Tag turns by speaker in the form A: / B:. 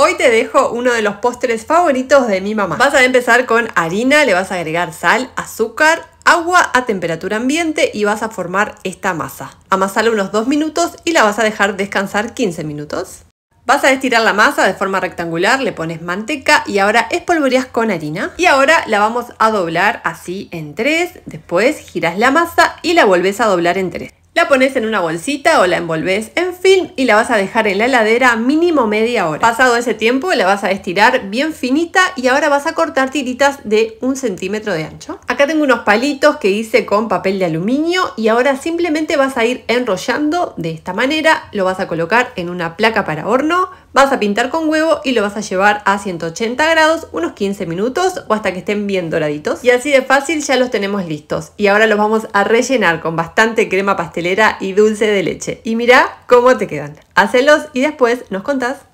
A: Hoy te dejo uno de los postres favoritos de mi mamá. Vas a empezar con harina, le vas a agregar sal, azúcar, agua a temperatura ambiente y vas a formar esta masa. Amasala unos 2 minutos y la vas a dejar descansar 15 minutos. Vas a estirar la masa de forma rectangular, le pones manteca y ahora espolvoreas con harina. Y ahora la vamos a doblar así en tres, después giras la masa y la volvés a doblar en tres. La pones en una bolsita o la envolves en film y la vas a dejar en la heladera mínimo media hora. Pasado ese tiempo la vas a estirar bien finita y ahora vas a cortar tiritas de un centímetro de ancho. Acá tengo unos palitos que hice con papel de aluminio y ahora simplemente vas a ir enrollando de esta manera, lo vas a colocar en una placa para horno, vas a pintar con huevo y lo vas a llevar a 180 grados unos 15 minutos o hasta que estén bien doraditos. Y así de fácil ya los tenemos listos. Y ahora los vamos a rellenar con bastante crema pastelera y dulce de leche. Y mirá cómo te quedan. Hacelos y después nos contás.